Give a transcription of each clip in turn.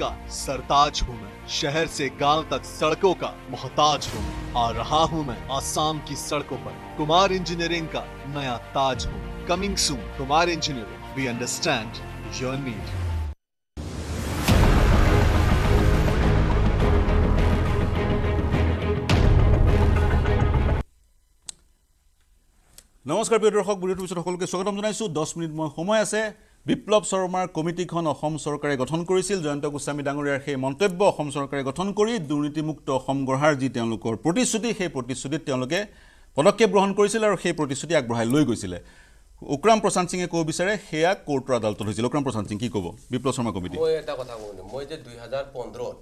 का सरताज हूँ मैं शहर से गांव तक सड़कों का मोहताज हूँ आ रहा हूँ मैं आसाम की सड़कों पर कुमार इंजीनियरिंग का नया ताज हूँ coming soon Kumar engineering we understand your need নমস্কাৰ প্ৰিয় দৰ্শক বুঢ়ী পিছত সকলোকে স্বাগতম জনাইছোঁ দহ মিনিট মই সময় আছে বিপ্লৱ শৰ্মাৰ কমিটিখন অসম চৰকাৰে গঠন কৰিছিল জয়ন্ত গোস্বামী ডাঙৰীয়াৰ সেই মন্তব্য অসম চৰকাৰে গঠন কৰি দুৰ্নীতিমুক্ত অসম গঢ়াৰ যি তেওঁলোকৰ প্ৰতিশ্ৰুতি সেই প্ৰতিশ্ৰুতিত তেওঁলোকে পদক্ষেপ গ্ৰহণ কৰিছিল আৰু সেই প্ৰতিশ্ৰুতি আগবঢ়াই লৈ গৈছিলে উক্ৰাম প্ৰশান্ত সিঙে ক'ব বিচাৰে সেয়া ক'ৰ্টৰ আদালতত হৈছিল উক্ৰাম প্ৰশান্ত সিং কি ক'ব বিপ্লৱ শৰ্মা কমিটি মই এটা কথা কওঁ মই যে দুহেজাৰ হাজাৰ পোন্ধৰত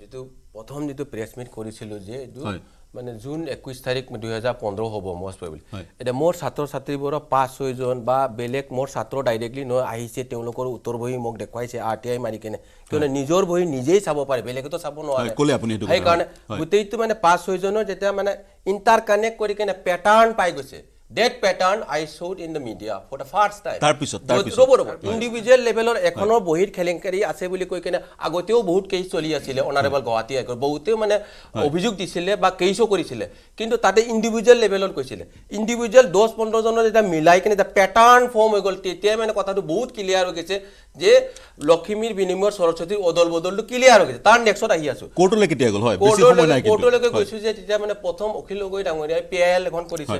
যিটো প্ৰথম যিটো প্ৰেছ মিট কৰিছিলোঁ যে এইটো মানে জুন একৈছ তাৰিখ দুহেজাৰ পোন্ধৰ হ'ব মচ পৰে এতিয়া মোৰ ছাত্ৰ ছাত্ৰীবোৰৰ পাঁচ ছয়জন বা বেলেগ মোৰ ছাত্ৰ ডাইৰেক্টলি নহয় আহিছে তেওঁলোকৰ উত্তৰ বহী মোক দেখুৱাইছে আৰ টি আই মাৰি কেনে কিয়নো নিজৰ বহী নিজেই চাব পাৰে বেলেগেতো চাব নোৱাৰে সেইকাৰণে গোটেইটো মানে পাঁচ ছয়জনৰ যেতিয়া মানে ইণ্টাৰ কানেক্ট কৰি কিনে পেটাৰ্ণ পাই গৈছে that pattern I showed in the media for the first time তাৰপিছত ৰ'ব ৰ'ব ইণ্ডিভিজুৱেল লেভেলৰ এখনৰ বহিৰ খেলেংকাৰী আছে বুলি কৈ কিনে আগতেও বহুত কেচ চলি আছিলে অনাৰেবল গুৱাহাটী আয়োগৰ বহুতেও মানে অভিযোগ দিছিলে বা কেচো কৰিছিলে কিন্তু তাতে ইণ্ডিভিজুৱেল লেভেলত কৈছিলে ইণ্ডিভিজুৱেল দহ পোন্ধৰজনৰ যেতিয়া মিলাই কিনে এটা পেটাৰ্ণ ফৰ্ম হৈ গ'ল তেতিয়াই মানে কথাটো বহুত ক্লিয়াৰ হৈ গৈছে যে লক্ষ্মীৰ বিনিময়ৰ সৰস্বতীৰ অদল বদলটো ক্লিয়াৰ হৈ গৈছে তাৰ নেক্সট আহি আছো কোৰ্টলৈ কেতিয়া গ'ল গৈছো যে তেতিয়া মানে প্ৰথম অখিল গগৈ ডাঙৰীয়াই পি আই এল এখন কৰিছে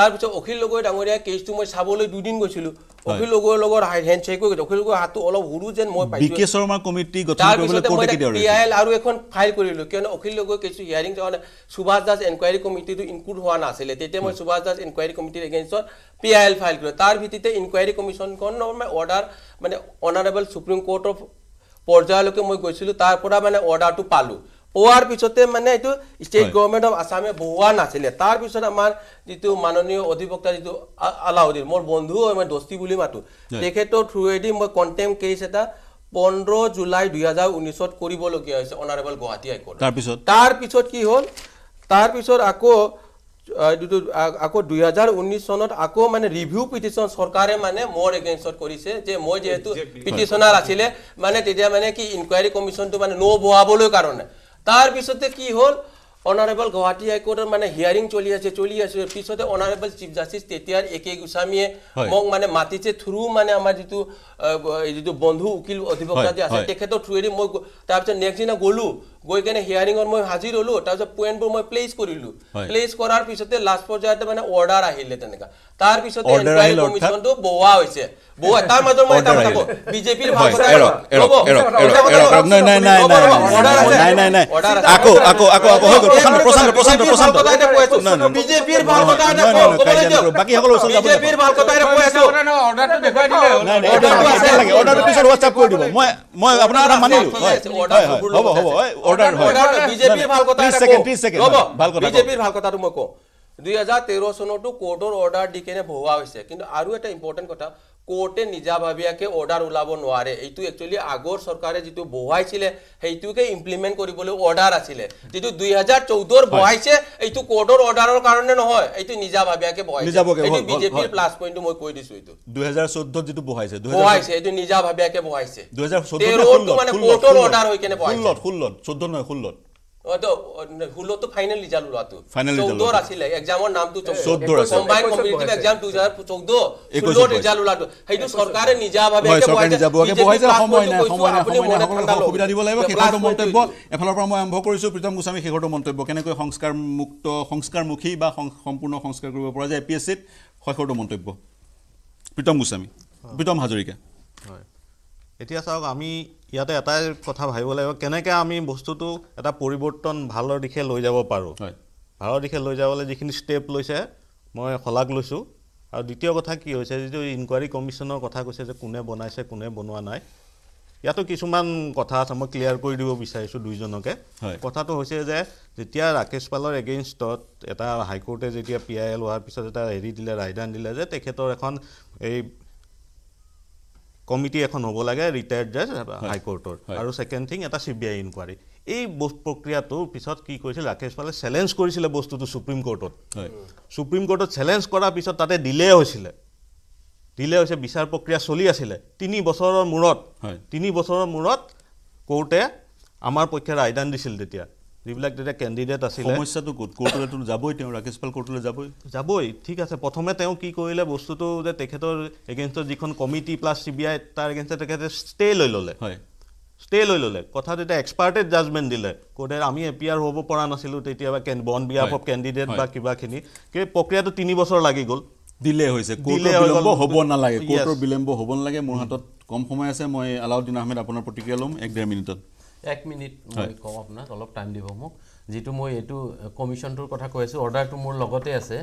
তাৰপিছত অখিল গগৈ ডাঙৰীয়া কেছটো মই চাবলৈ দুদিন গৈছিলোঁ অখিল লগৰ লগত হেণ্ড চেক হৈ অখিল লগৰ হাতটো অলপ সৰু যেন মই পাইছোঁ আৰু এখন ফাইল কৰিলোঁ কিয়নো অখিল লগৰ কেছটো হিয়াৰিং যোৱা সুভাষ দাস এনকুৱাৰী কমিটিটো ইনক্লুড হোৱা নাছিলে তেতিয়া মই সুভাষ দাস এনকুৱাৰী কমিটিৰ এগেইনষ্টত পি আই এল ফাইল কৰিলোঁ তাৰ ভিত্তিতে ইনকুৱাৰী কমিশ্যনখনৰ মানে অৰ্ডাৰ মানে অনাৰেবল চুপ্ৰিম কোৰ্টৰ পৰ্যায়লৈকে মই গৈছিলোঁ তাৰ পৰা মানে অৰ্ডাৰটো পালোঁ হোৱাৰ পিছতে মানে এইটো ষ্টেট গভৰ্মেণ্ট অফ আছামে বহোৱা নাছিলে তাৰপিছত আমাৰ যিটো মাননীয় অধিবক্তা যিটো আলাউদ্দিন মোৰ বন্ধু হয় মই দস্তি বুলি মাতোঁ তেখেতৰ থ্ৰুৱেদি মই কণ্টেম কেছ এটা পোন্ধৰ জুলাই দুহেজাৰ ঊনৈছত কৰিবলগীয়া হৈছে অনাৰেবল গুৱাহাটী হাইকোৰ্ট তাৰপিছত তাৰপিছত কি হ'ল তাৰপিছত আকৌ যিটো আকৌ দুহেজাৰ ঊনৈছ চনত আকৌ মানে ৰিভিউ পিটিশ্যন চৰকাৰে মানে মোৰ এগেইনষ্টত কৰিছে যে মই যিহেতু পিটিশ্যনাৰ আছিলে মানে তেতিয়া মানে কি ইনকুৱাৰী কমিশ্যনটো মানে ন বহাবলৈ কাৰণে তাৰ পিছতে কি হ'ল অনাৰেবল গুৱাহাটী হাইকোৰ্টৰ মানে হিয়াৰিং চলি আছে চলি আছে পিছতে অনাৰেবল চিফ জাষ্টিছ তেতিয়াৰ এ কে গোস্বামীয়ে মোক মানে মাতিছে থ্ৰু মানে আমাৰ যিটো যিটো বন্ধু উকিল অধিবক্তা যে আছে তেখেতৰ থ্ৰুৱেদি মই তাৰপিছত নেক্সট দিনা গ'লোঁ গৈ কেনে হিয়াৰিঙত মই হাজিৰ হ'লোঁ তাৰপিছত পইণ্টবোৰ মই প্লেচ কৰিলোঁ প্লেচ কৰাৰ পিছতে লাষ্ট পৰ্যায়তে মানে অৰ্ডাৰ আহিলে তেনেকুৱা তাৰ পিছতে এনকুৱাৰী বহোৱা হৈছে অৰ্ডাৰ হয় বিজেপিৰ ভাল কথা এটা কওঁ ৰ'ব ভাল কথা বিজেপিৰ ভাল কথাটো মই কওঁ দুই হাজাৰ তেৰ চনতো কোৰ্টৰ অৰ্ডাৰ দি কেনে বহুওৱা হৈছে কিন্তু আৰু এটা ইম্পৰ্টেণ্ট কথা কোৰ্টে নিজাভাৱীয়াকৈ অৰ্ডাৰ ওলাব নোৱাৰে এইটো একচুৱেলি আগৰ চৰকাৰে যিটো বহুৱাইছিলে সেইটোকে ইমপ্লিমেণ্ট কৰিবলৈ অৰ্ডাৰ আছিলে যিটো দুই হাজাৰ চৌধৰ বহাইছে এইটো কোৰ্টৰ অৰ্ডাৰৰ কাৰণে নহয় এইটো নিজাভাৱীয়াকৈ বহাইছে বিজেপিৰ প্লাছ পইণ্টটো মই কৈ দিছো এইটো দুহেজাৰ চৈধ্যত যিটো বহাইছে বহাইছে এইটো নিজাভাৱীয়াকৈ বহাইছে দুহেজাৰ চৈধ্য মানে কোৰ্টৰ অৰ্ডাৰ হৈ কেনে বহাইছে ষোল্ল ষোল্ল চৈধ্য নহয় ষোল্লত ষোল্লটো ফাইনেল ৰিজাল্ট ওলোৱাটো চৌধৰ আছিলে এক্সামৰ নামটো চৌধৰ কম্বাইন কম্পিটিটিভ এক্সাম টু হাজাৰ চৌধ ষোল্লত ৰিজাল্ট ওলোৱাটো সেইটো চৰকাৰে নিজাভাৱে সুবিধা দিব লাগিব শেষৰটো মন্তব্য এফালৰ পৰা মই আৰম্ভ কৰিছোঁ প্ৰীতম গোস্বামী শেষৰটো মন্তব্য কেনেকৈ সংস্কাৰ মুক্ত সংস্কাৰমুখী বা সম্পূৰ্ণ সংস্কাৰ কৰিব পৰা যায় এ পি এছ চিত শেষৰটো মন্তব্য প্ৰীতম গোস্বামী প্ৰীতম হাজৰিকা এতিয়া চাওক আমি ইয়াতে এটাই কথা ভাবিব লাগিব কেনেকৈ আমি বস্তুটো এটা পৰিৱৰ্তন ভালৰ দিশে লৈ যাব পাৰোঁ হয় ভালৰ দিশে লৈ যাবলৈ যিখিনি ষ্টেপ লৈছে মই শলাগ লৈছোঁ আৰু দ্বিতীয় কথা কি হৈছে যিটো ইনকুৱাৰী কমিশ্যনৰ কথা কৈছে যে কোনে বনাইছে কোনে বনোৱা নাই ইয়াতো কিছুমান কথা আছে মই ক্লিয়াৰ কৰি দিব বিচাৰিছোঁ দুইজনকে কথাটো হৈছে যে যেতিয়া ৰাকেশ পালৰ এগেইনষ্টত এটা হাইকোৰ্টে যেতিয়া পি আই এল হোৱাৰ পিছত এটা হেৰি দিলে ৰায়দান দিলে যে তেখেতৰ এখন এই কমিটি এখন হ'ব লাগে ৰিটায়াৰ্ড জাজ হাইকোৰ্টৰ আৰু ছেকেণ্ড থিং এটা চি বি আই ইনকুৱাৰী এই প্ৰক্ৰিয়াটোৰ পিছত কি কৰিছিল ৰাকেশ পালে চেলেঞ্জ কৰিছিলে বস্তুটো চুপ্ৰিম কৰ্টত চুপ্ৰিম কৰ্টত চেলেঞ্জ কৰাৰ পিছত তাতে ডিলে হৈছিলে ডিলে হৈছে বিচাৰ প্ৰক্ৰিয়া চলি আছিলে তিনি বছৰৰ মূৰত তিনি বছৰৰ মূৰত কৰ্টে আমাৰ পক্ষে ৰায়দান দিছিল তেতিয়া যিবিলাক তেতিয়া কেণ্ডিডেট আছিলে সমস্যাটো ক'ত কোৰ্টলৈতো যাবই তেওঁ ৰাকেশ পাল কোৰ্টলৈ যাবই যাবই ঠিক আছে প্ৰথমে তেওঁ কি কৰিলে বস্তুটো যে তেখেতৰ এগেইনষ্টৰ যিখন committee plus C B I তাৰ এগেইনষ্টে তেখেতে ষ্টে লৈ ল'লে হয় ষ্টে লৈ ল'লে কথাটো এতিয়া এক্সপাৰ্টেড জাজমেণ্ট দিলে ক'ৰ্টে আমি এ পি আৰ হ'ব পৰা নাছিলোঁ তেতিয়া বন বি অফ কেণ্ডিডেট বা কিবাখিনি সেই প্ৰক্ৰিয়াটো তিনি বছৰ লাগি গ'ল দিলে হৈছে হ'ব নালাগে বিলম্ব হ'ব নালাগে মোৰ হাতত কম সময় আছে মই আলাউদ্দিন আহমেদ আপোনাৰ প্ৰতিক্ৰিয়া ল'ম এক ডেৰ মিনিটত এক মিনিট মই কওঁ আপোনাক অলপ টাইম দিব মোক যিটো মই এইটো কমিশ্যনটোৰ কথা কৈ আছোঁ অৰ্ডাৰটো মোৰ লগতে আছে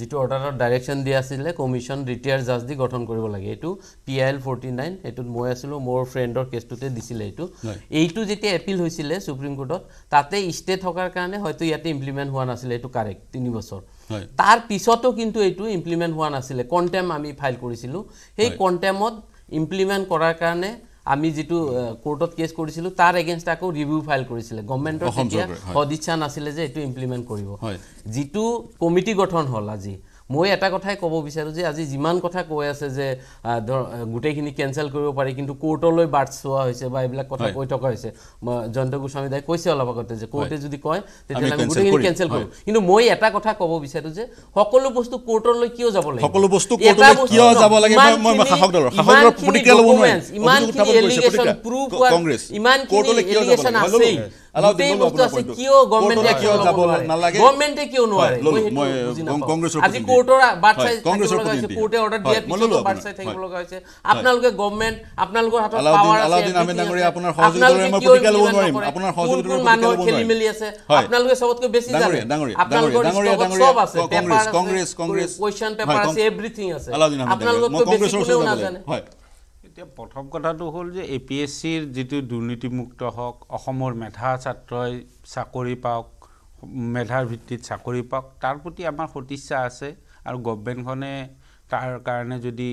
যিটো অৰ্ডাৰত ডাইৰেকশ্যন দিয়া আছিলে কমিশ্যন ৰিটায়াৰ জাজ দি গঠন কৰিব লাগে এইটো P I L forty nine সেইটোত মই আছিলোঁ মোৰ ফ্ৰেণ্ডৰ কেছটোতে দিছিলে এইটো এইটো যেতিয়া এপিল হৈছিলে ছুপ্ৰিম কোৰ্টত তাতে ষ্টে থকাৰ কাৰণে হয়তো ইয়াতে ইমপ্লিমেণ্ট হোৱা নাছিলে এইটো কাৰেক্ট তিনি বছৰ তাৰ পিছতো কিন্তু এইটো ইমপ্লিমেণ্ট হোৱা নাছিলে কণ্টেম আমি ফাইল কৰিছিলোঁ সেই কণ্টেমত ইমপ্লিমেণ্ট কৰাৰ কাৰণে আমি যিটো কোৰ্টত কেস কৰিছিলোঁ তাৰ এগেইনষ্ট আকৌ ৰিভিউ ফাইল কৰিছিলে গভমেণ্টৰ সদিচ্ছা নাছিলে যে এইটো ইমপ্লিমেণ্ট কৰিব যিটো কমিটি গঠন হ'ল আজি মই এটা কথাই ক'ব বিচাৰোঁ যে আজি যিমান কথা কৈ আছে যে ধৰ গোটেইখিনি কেঞ্চেল কৰিব পাৰি কিন্তু কোৰ্টলৈ বাৰ্থ চোৱা হৈছে বা এইবিলাক কথা কৈ থকা হৈছে জয়ন্ত গোস্বামী দাই কৈছে অলপ আগতে যে কোৰ্টে যদি কয় তেতিয়াহ'লে আমি গোটেইখিনি কেঞ্চেল কৰিম কিন্তু মই এটা কথা ক'ব বিচাৰোঁ যে সকলো বস্তু কোৰ্টলৈ কিয় যাব লাগে সকলো বস্তু ইমানখিনি এলিগেশ্যন প্ৰুফ ইমানখিনি এলিগেশ্যন আছেই আপোনালোকে সবতকৈ বেছি কংগ্ৰেছ কংগ্ৰেছ এভ্ৰিথিং আছে আপোনালোকে এতিয়া প্ৰথম কথাটো হ'ল যে এ পি এছ চিৰ যিটো দুৰ্নীতিমুক্ত হওক অসমৰ মেধা ছাত্ৰই চাকৰি পাওক মেধাৰ ভিত্তিত চাকৰি পাওক তাৰ প্ৰতি আমাৰ সতিচ্ছা আছে আৰু গভমেণ্টখনে তাৰ কাৰণে যদি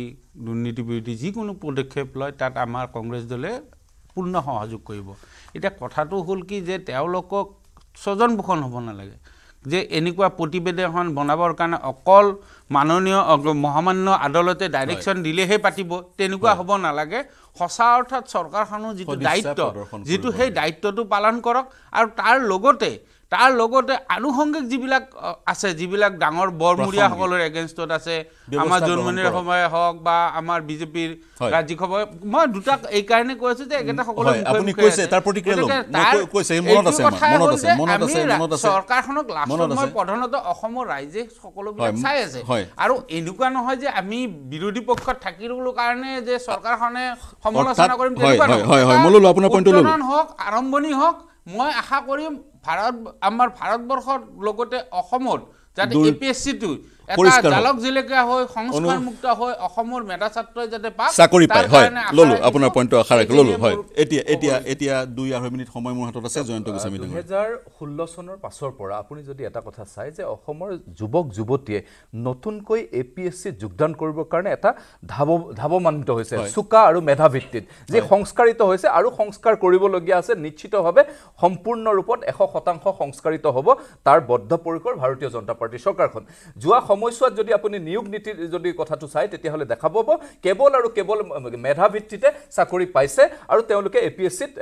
দুৰ্নীতি বিৰোধী যিকোনো পদক্ষেপ লয় তাত আমাৰ কংগ্ৰেছ দলে পূৰ্ণ সহযোগ কৰিব এতিয়া কথাটো হ'ল কি যে তেওঁলোকক স্বজন স্বজনপোষণ হ'ব নালাগে যে এনেকুৱা প্ৰতিবেদন বনাবৰ কাৰণে অকল মাননীয় মহামান্য আদালতে ডাইৰেকশ্যন দিলেহে পাতিব তেনেকুৱা হ'ব নালাগে সঁচা অৰ্থাৎ চৰকাৰখনৰ যিটো দায়িত্ব যিটো সেই দায়িত্বটো পালন কৰক আৰু তাৰ লগতে তাৰ লগতে আনুষংগিক যিবিলাক আছে যিবিলাক ডাঙৰ বৰমূৰীয়াসকলৰ এগেইনষ্টত আছে আমাৰ জোনমণিৰ সময়ে হওক বা আমাৰ বিজেপিৰ ৰাজ্যিক সভাই মই দুটাক এই কাৰণে কৈ আছো যে এইকেইটা সকলোৱে চৰকাৰখনক লাভ প্ৰধানতঃ অসমৰ ৰাইজে সকলো চাই আছে আৰু এনেকুৱা নহয় যে আমি বিৰোধী পক্ষত থাকিবলৈ কাৰণে যে চৰকাৰখনে সমালোচনা কৰিম হওক আৰম্ভণি হওক মই আশা কৰিম ভাৰত আমাৰ ভাৰতবৰ্ষৰ লগতে অসমত যাতে এ পি এছ চিটো পৰিষ্কাৰ জালক জিলিকা হৈ সংস্কাৰ মুক্ত হৈ অসমৰ মেধা ছাত্ৰই যাতে পায় চাকৰি পায় হয় ললো আপোনাৰ পইণ্ট আশা ৰাখি ললো হয় এতিয়া এতিয়া এতিয়া দুই আঢ়ৈ মিনিট সময় মোৰ হাতত আছে জয়ন্ত গোস্বামী দুহেজাৰ ষোল্ল চনৰ পাছৰ পৰা আপুনি যদি এটা কথা চাই যে অসমৰ যুৱক যুৱতীয়ে নতুনকৈ এ পি এছ চিত যোগদান কৰিবৰ কাৰণে এটা ধাৱ ধাৱমান্বিত হৈছে চোকা আৰু মেধাভিত্তিত যি সংস্কাৰিত হৈছে আৰু সংস্কাৰ কৰিবলগীয়া আছে নিশ্চিতভাৱে সম্পূৰ্ণ ৰূপত এশ শতাংশ সংস্কাৰিত হ'ব তাৰ বদ্ধপৰিকৰ ভাৰতীয় জনতা পাৰ্টিৰ চৰকাৰখন যোৱা সময় সময়ছোৱাত যদি আপুনি নিয়োগ নীতি যদি কথাটো চাই তেতিয়াহ'লে দেখা পাব কেৱল আৰু কেৱল মেধা ভিত্তিতে চাকৰি পাইছে আৰু তেওঁলোকে এ পি এছ চিত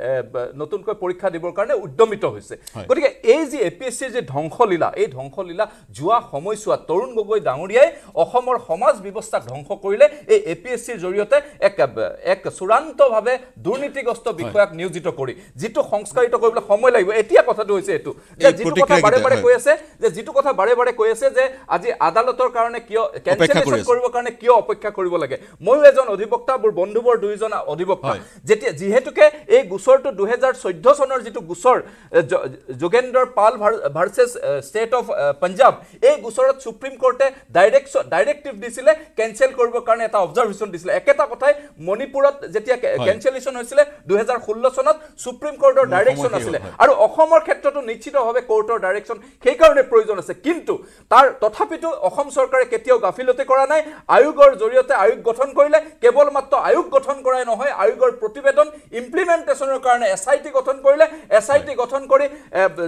নতুনকৈ পৰীক্ষা দিবৰ কাৰণে উদ্যমিত হৈছে গতিকে এই যি এ পি এছ চিৰ যি ধ্বংসলীলা এই ধ্বংসলীলা যোৱা সময়ছোৱাত তৰুণ গগৈ ডাঙৰীয়াই অসমৰ সমাজ ব্যৱস্থাক ধ্বংস কৰিলে এই এ পি এছ চিৰ জৰিয়তে এক এক চূড়ান্তভাৱে দুৰ্নীতিগ্ৰস্ত বিষয়াক নিয়োজিত কৰি যিটো সংস্কাৰিত কৰিবলৈ সময় লাগিব এতিয়া কথাটো হৈছে এইটো যিটো কথা বাৰে বাৰে কৈ আছে যে যিটো কথা বাৰে বাৰে কৈ আছে যে আজি আদালত আদালতৰ কাৰণে কিয় কেঞ্চেলেশ্যন কৰিব কাৰণে কিয় অপেক্ষা কৰিব লাগে ময়ো এজন অধিবক্তা মোৰ বন্ধুবৰ দুইজন অধিবক্তা যেতিয়া যিহেতুকে এই গোচৰটো দুহেজাৰ চৈধ্য চনৰ যিটো গোচৰ Jogendra Pal versus state of Punjab এই গোচৰত সুপ্ৰিম কোৰ্টে ডাইৰেক্ট ডাইৰেক্টিভ দিছিলে কেঞ্চেল কৰিবৰ কাৰণে এটা অবজাৰ্ভেশ্যন দিছিলে একেটা কথাই মণিপুৰত যেতিয়া কেঞ্চেলেশ্যন হৈছিলে দুহেজাৰ ষোল্ল চনত সুপ্ৰিম কোৰ্টৰ ডাইৰেকশ্যন আছিলে আৰু অসমৰ ক্ষেত্ৰতো নিশ্চিতভাৱে কোৰ্টৰ ডাইৰেকশ্যন সেইকাৰণে প্ৰয়োজন আছে কিন্তু তাৰ তথাপিতো অসম চৰকাৰে কেতিয়াও গাফিলতি কৰা নাই আয়োগৰ জৰিয়তে আয়োগ গঠন কৰিলে কেৱল মাত্ৰ আয়োগ গঠন কৰাই নহয় আয়োগৰ প্ৰতিবেদন ইমপ্লিমেণ্টেশ্যনৰ কাৰণে এছ আই টি গঠন কৰিলে এছ আই টি গঠন কৰি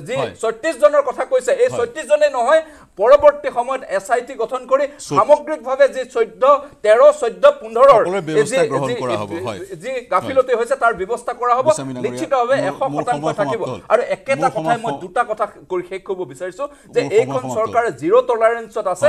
যি ছয়ত্ৰিছজনৰ কথা কৈছে এই ছয়ত্ৰিছজনে নহয় পৰৱৰ্তী সময়ত এছ আই টি গঠন কৰি সামগ্ৰিকভাৱে যি চৈধ্য তেৰ চৈধ্য পোন্ধৰৰ যি গাফিলতি হৈছে তাৰ ব্যৱস্থা কৰা হ'ব নিশ্চিতভাৱে এশ শতাংশ থাকিব আৰু একেটা কথাই মই দুটা কথা কৰি শেষ কৰিব বিচাৰিছো যে এইখন চৰকাৰে জিৰ' টলাৰেঞ্চত আছে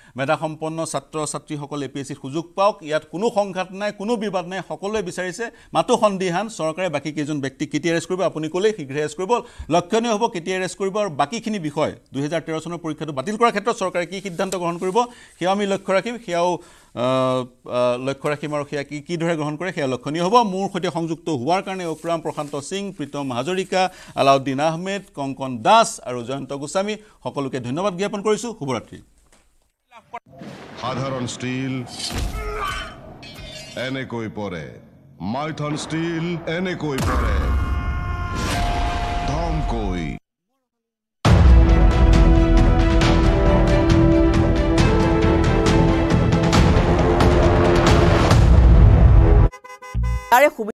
মেধাসম্পন্ন ছাত্ৰ ছাত্ৰীসকল এ পি এছ চিত সুযোগ পাওক ইয়াত কোনো সংঘাত নাই কোনো বিবাদ নাই সকলোৱে বিচাৰিছে মাতো সন্দিহান চৰকাৰে বাকী কেইজন ব্যক্তিক কেতিয়া এৰেষ্ট কৰিব আপুনি ক'লেই শীঘ্ৰে এৰেষ্ট কৰিব লক্ষণীয় হ'ব কেতিয়া এৰেষ্ট কৰিব আৰু বাকীখিনি বিষয় দুহেজাৰ তেৰ চনৰ পৰীক্ষাটো বাতিল কৰাৰ ক্ষেত্ৰত চৰকাৰে কি সিদ্ধান্ত গ্ৰহণ কৰিব সেয়াও আমি লক্ষ্য ৰাখিম সেয়াও লক্ষ্য ৰাখিম আৰু সেয়া কি কি কিদৰে গ্ৰহণ কৰে সেয়া লক্ষণীয় হ'ব মোৰ সৈতে সংযুক্ত হোৱাৰ কাৰণে অপৰাম প্ৰশান্ত সিং প্ৰীতম হাজৰিকা আলাউদ্দিন আহমেদ কংকন দাস আৰু জয়ন্ত গোস্বামী সকলোকে ধন্যবাদ জ্ঞাপন কৰিছোঁ শুভৰাত্ৰি সাধাৰণ ষ্টীল এনেকৈ পৰে মাইথন ষ্টীল এনেকৈ পৰে ধমকৈ তাৰে সুবিধা